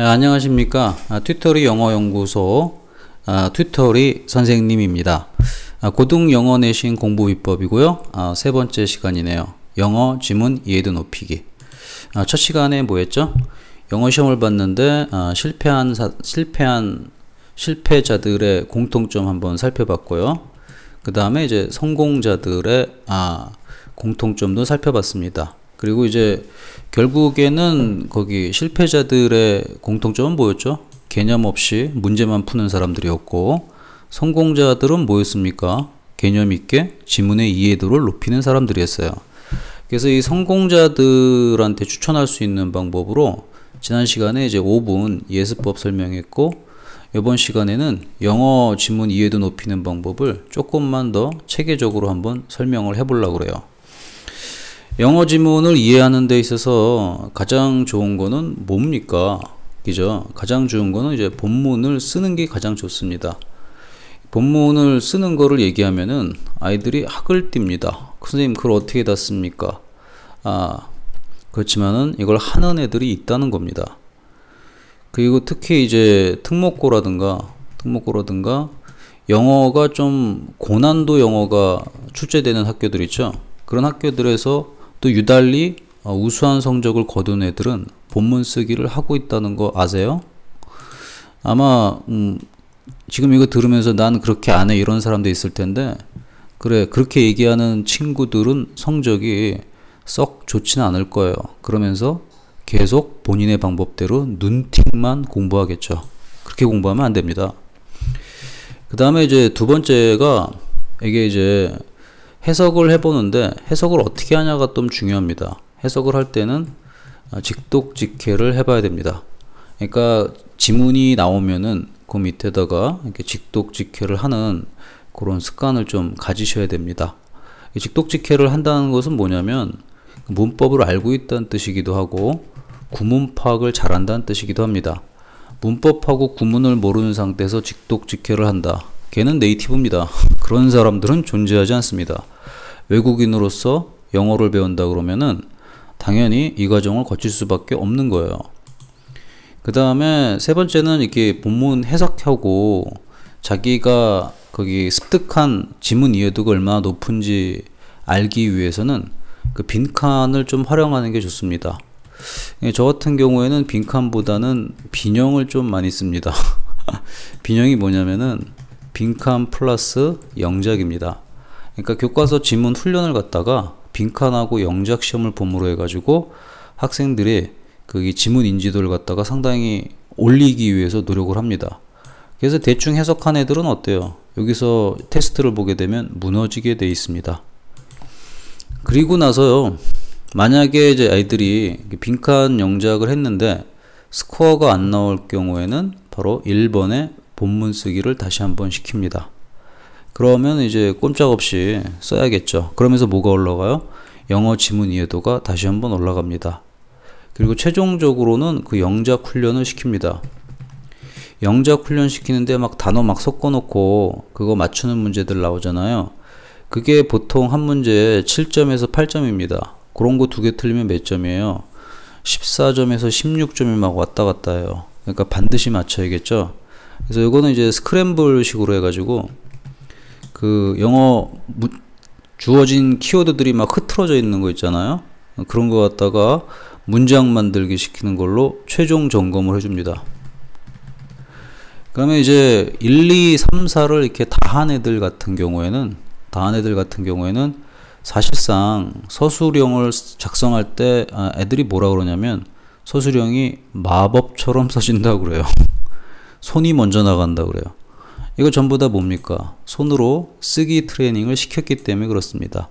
아, 안녕하십니까 아, 튜토리 영어연구소 아, 튜토리 선생님입니다 고등 영어 내신 공부 비법이고요 세 번째 시간이네요 영어 지문 이해도 높이기 첫 시간에 뭐 했죠 영어 시험을 봤는데 실패한 사, 실패한 실패자들의 공통점 한번 살펴봤고요 그 다음에 이제 성공자들의 공통점도 살펴봤습니다 그리고 이제 결국에는 거기 실패자들의 공통점은 뭐였죠? 개념 없이 문제만 푸는 사람들이었고 성공자들은 뭐였습니까? 개념 있게 지문의 이해도를 높이는 사람들이었어요. 그래서 이 성공자들한테 추천할 수 있는 방법으로 지난 시간에 이제 5분 예습법 설명했고 이번 시간에는 영어 지문 이해도 높이는 방법을 조금만 더 체계적으로 한번 설명을 해보려고 그래요. 영어 지문을 이해하는 데 있어서 가장 좋은 거는 뭡니까? 그죠? 가장 좋은 거는 이제 본문을 쓰는 게 가장 좋습니다. 본문을 쓰는 거를 얘기하면은 아이들이 학을 띱니다. 선생님 그걸 어떻게 다습니까아 그렇지만은 이걸 하는 애들이 있다는 겁니다. 그리고 특히 이제 특목고라든가 특목고라든가 영어가 좀 고난도 영어가 출제되는 학교들 있죠. 그런 학교들에서 또 유달리 어, 우수한 성적을 거둔 애들은 본문 쓰기를 하고 있다는 거 아세요? 아마 음, 지금 이거 들으면서 난 그렇게 안해 이런 사람도 있을 텐데 그래 그렇게 얘기하는 친구들은 성적이 썩 좋지는 않을 거예요. 그러면서 계속 본인의 방법대로 눈팅만 공부하겠죠. 그렇게 공부하면 안 됩니다. 그 다음에 이제 두 번째가 이게 이제 해석을 해보는데 해석을 어떻게 하냐가 좀 중요합니다. 해석을 할 때는 아, 직독직해를 해봐야 됩니다. 그러니까 지문이 나오면은 그 밑에다가 이렇게 직독직해를 하는 그런 습관을 좀 가지셔야 됩니다. 직독직해를 한다는 것은 뭐냐면 문법을 알고 있다는 뜻이기도 하고 구문 파악을 잘한다는 뜻이기도 합니다. 문법하고 구문을 모르는 상태에서 직독직해를 한다. 걔는 네이티브입니다. 그런 사람들은 존재하지 않습니다. 외국인으로서 영어를 배운다 그러면은 당연히 이 과정을 거칠 수밖에 없는 거예요. 그 다음에 세 번째는 이렇게 본문 해석하고 자기가 거기 습득한 지문 이해도가 얼마나 높은지 알기 위해서는 그 빈칸을 좀 활용하는 게 좋습니다. 예, 저 같은 경우에는 빈칸보다는 빈형을 좀 많이 씁니다. 빈형이 뭐냐면은 빈칸 플러스 영작입니다. 그러니까 교과서 지문 훈련을 갖다가 빈칸하고 영작 시험을 봄으로 해가지고 학생들이 그게 지문 인지도를 갖다가 상당히 올리기 위해서 노력을 합니다. 그래서 대충 해석한 애들은 어때요? 여기서 테스트를 보게 되면 무너지게 돼 있습니다. 그리고 나서요. 만약에 이제 아이들이 빈칸 영작을 했는데 스코어가 안 나올 경우에는 바로 1번에 본문 쓰기를 다시 한번 시킵니다. 그러면 이제 꼼짝없이 써야겠죠. 그러면서 뭐가 올라가요? 영어 지문 이해도가 다시 한번 올라갑니다. 그리고 최종적으로는 그 영작 훈련을 시킵니다. 영작 훈련 시키는데 막 단어 막 섞어놓고 그거 맞추는 문제들 나오잖아요. 그게 보통 한 문제에 7점에서 8점입니다. 그런 거 두 개 틀리면 몇 점이에요? 14점에서 16점이 막 왔다 갔다 해요. 그러니까 반드시 맞춰야겠죠. 그래서 이거는 이제 스크램블 식으로 해가지고 그 영어 주어진 키워드들이 막 흐트러져 있는 거 있잖아요. 그런 거 갖다가 문장 만들기 시키는 걸로 최종 점검을 해줍니다. 그러면 이제 1, 2, 3, 4를 이렇게 다한 애들 같은 경우에는 다한 애들 같은 경우에는 사실상 서술형을 작성할 때 아, 애들이 뭐라 그러냐면 서술형이 마법처럼 써진다 그래요. 손이 먼저 나간다 그래요. 이거 전부 다 뭡니까? 손으로 쓰기 트레이닝을 시켰기 때문에 그렇습니다.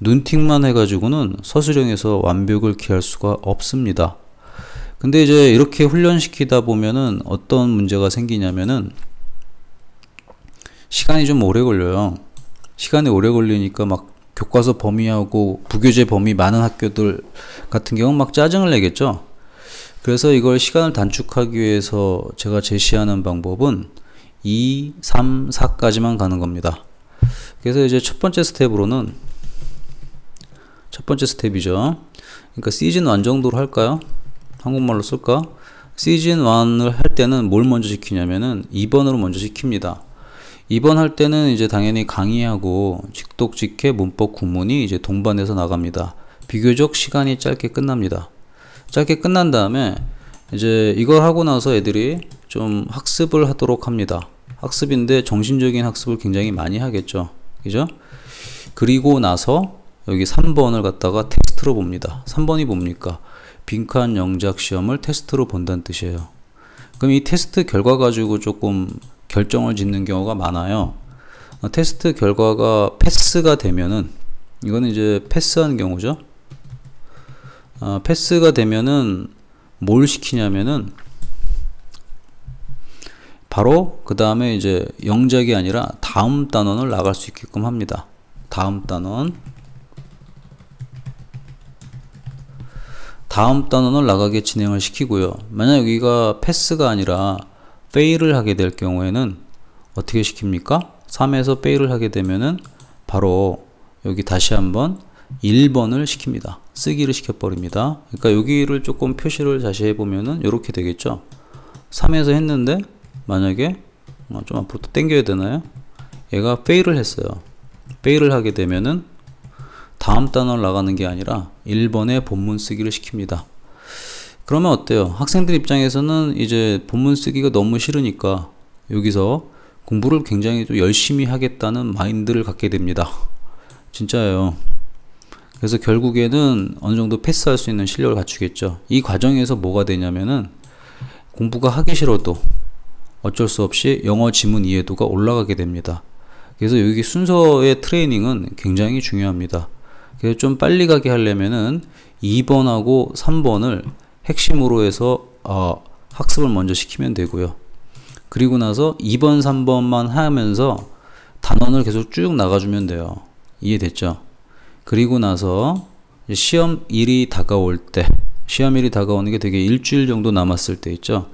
눈팅만 해가지고는 서술형에서 완벽을 기할 수가 없습니다. 근데 이제 이렇게 훈련시키다 보면은 어떤 문제가 생기냐면은 시간이 좀 오래 걸려요. 시간이 오래 걸리니까 막 교과서 범위하고 부교재 범위 많은 학교들 같은 경우는 막 짜증을 내겠죠. 그래서 이걸 시간을 단축하기 위해서 제가 제시하는 방법은 2, 3, 4까지만 가는 겁니다. 그래서 이제 첫 번째 스텝으로는 첫 번째 스텝이죠. 그러니까 시즌 1 정도로 할까요? 한국말로 쓸까? 시즌 1을 할 때는 뭘 먼저 시키냐면은 2번으로 먼저 시킵니다. 2번 할 때는 이제 당연히 강의하고 직독직해 문법 구문이 이제 동반해서 나갑니다. 비교적 시간이 짧게 끝납니다. 짧게 끝난 다음에 이제 이걸 하고 나서 애들이 좀 학습을 하도록 합니다. 학습인데 정신적인 학습을 굉장히 많이 하겠죠. 그죠? 그리고 나서 여기 3번을 갖다가 테스트로 봅니다. 3번이 뭡니까? 빈칸 영작 시험을 테스트로 본다는 뜻이에요. 그럼 이 테스트 결과 가지고 조금 결정을 짓는 경우가 많아요. 어, 테스트 결과가 패스가 되면은 이거는 이제 패스한 경우죠. 아, 패스가 되면은 뭘 시키냐면은 바로 그 다음에 이제 영작이 아니라 다음 단원을 나갈 수 있게끔 합니다. 다음 단원 다음 단원을 나가게 진행을 시키고요. 만약 여기가 패스가 아니라 페 a i 을 하게 될 경우에는 어떻게 시킵니까? 3에서 페 a i 을 하게 되면은 바로 여기 다시 한번 1번을 시킵니다. 쓰기를 시켜버립니다. 그러니까 여기를 조금 표시를 다시 해보면은 이렇게 되겠죠. 3에서 했는데 만약에 어, 좀 앞으로 또 당겨야 되나요? 얘가 페일을 했어요. 페일을 하게 되면은 다음 단원를 나가는 게 아니라 1번에 본문 쓰기를 시킵니다. 그러면 어때요? 학생들 입장에서는 이제 본문 쓰기가 너무 싫으니까 여기서 공부를 굉장히 좀 열심히 하겠다는 마인드를 갖게 됩니다. 진짜예요. 그래서 결국에는 어느 정도 패스할 수 있는 실력을 갖추겠죠. 이 과정에서 뭐가 되냐면은 공부가 하기 싫어도 어쩔 수 없이 영어 지문 이해도가 올라가게 됩니다. 그래서 여기 순서의 트레이닝은 굉장히 중요합니다. 그래서 좀 빨리 가게 하려면은 2번하고 3번을 핵심으로 해서 어, 학습을 먼저 시키면 되고요. 그리고 나서 2번, 3번만 하면서 단원을 계속 쭉 나가주면 돼요. 이해됐죠? 그리고 나서 시험일이 다가올 때, 시험일이 다가오는 게 되게 일주일 정도 남았을 때 있죠?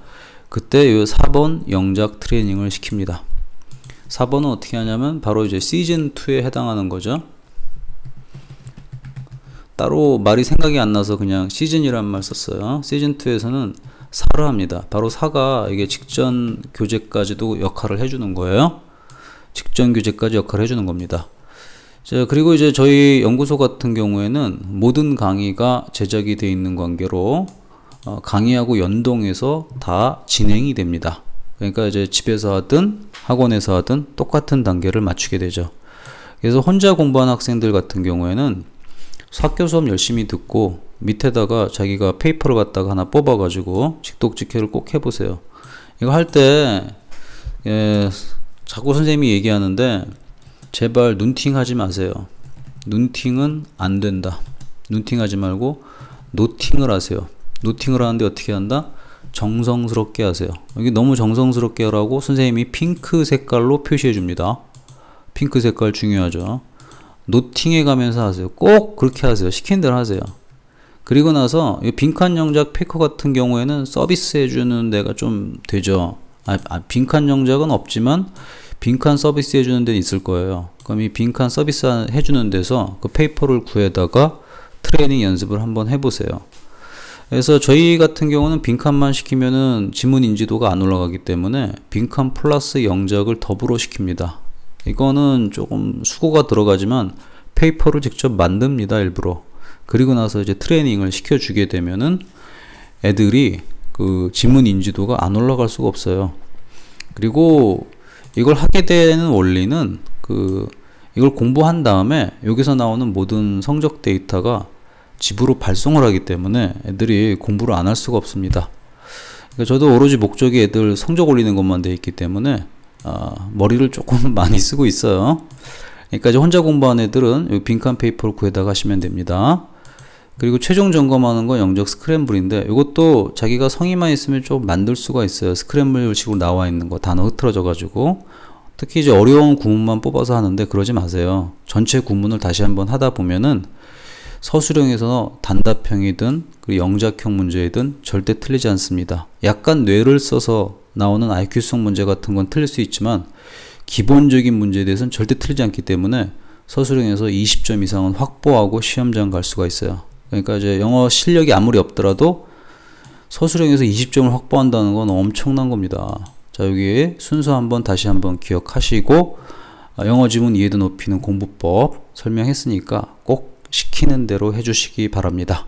그때 요 4번 영작 트레이닝을 시킵니다. 4번은 어떻게 하냐면 바로 이제 시즌2에 해당하는 거죠. 따로 말이 생각이 안 나서 그냥 시즌이란 말 썼어요. 시즌2에서는 사를 합니다. 바로 사가 이게 직전 교재까지도 역할을 해주는 거예요. 직전 교재까지 역할을 해주는 겁니다. 자, 그리고 이제 저희 연구소 같은 경우에는 모든 강의가 제작이 되어 있는 관계로 어, 강의하고 연동해서 다 진행이 됩니다. 그러니까 이제 집에서 하든 학원에서 하든 똑같은 단계를 맞추게 되죠. 그래서 혼자 공부하는 학생들 같은 경우에는 학교 수업 열심히 듣고 밑에다가 자기가 페이퍼를 갖다가 하나 뽑아가지고 직독직해를 꼭 해보세요. 이거 할때 예, 자꾸 선생님이 얘기하는데 제발 눈팅 하지 마세요. 눈팅은 안 된다. 눈팅하지 말고 노팅을 하세요. 노팅을 하는데 어떻게 한다? 정성스럽게 하세요. 여기 너무 정성스럽게 하라고 선생님이 핑크 색깔로 표시해 줍니다. 핑크 색깔 중요하죠. 노팅에 가면서 하세요. 꼭 그렇게 하세요. 시킨 대로 하세요. 그리고 나서 이 빈칸 영작 패커 같은 경우에는 서비스 해주는 데가 좀 되죠. 아, 아, 빈칸 영작은 없지만 빈칸 서비스 해주는 데는 있을 거예요. 그럼 이 빈칸 서비스 해주는 데서 그 페이퍼를 구해다가 트레이닝 연습을 한번 해보세요. 그래서 저희 같은 경우는 빈칸만 시키면은 지문 인지도가 안 올라가기 때문에 빈칸 플러스 영작을 더불어 시킵니다. 이거는 조금 수고가 들어가지만 페이퍼를 직접 만듭니다. 일부러. 그리고 나서 이제 트레이닝을 시켜주게 되면은 애들이 그 지문 인지도가 안 올라갈 수가 없어요. 그리고 이걸 하게 되는 원리는 그 이걸 공부한 다음에 여기서 나오는 모든 성적 데이터가 집으로 발송을 하기 때문에 애들이 공부를 안 할 수가 없습니다. 그러니까 저도 오로지 목적이 애들 성적 올리는 것만 돼 있기 때문에 아, 머리를 조금 많이 쓰고 있어요. 그러니까 이제 혼자 공부한 애들은 여기 빈칸 페이퍼를 구해다 가시면 됩니다. 그리고 최종 점검하는 건 영적 스크램블인데 이것도 자기가 성의만 있으면 좀 만들 수가 있어요. 스크램블 식으로 나와 있는 거 단어 흐트러져 가지고 특히 이제 어려운 구문만 뽑아서 하는데 그러지 마세요. 전체 구문을 다시 한번 하다 보면은 서술형에서 단답형이든 영작형 문제이든 절대 틀리지 않습니다. 약간 뇌를 써서 나오는 IQ성 문제 같은 건 틀릴 수 있지만 기본적인 문제에 대해서는 절대 틀리지 않기 때문에 서술형에서 20점 이상은 확보하고 시험장 갈 수가 있어요. 그러니까 이제 영어 실력이 아무리 없더라도 서술형에서 20점을 확보한다는 건 엄청난 겁니다. 자 여기 순서 한번 다시 한번 기억하시고 아, 영어 지문 이해도 높이는 공부법 설명했으니까 꼭 시키는 대로 해주시기 바랍니다.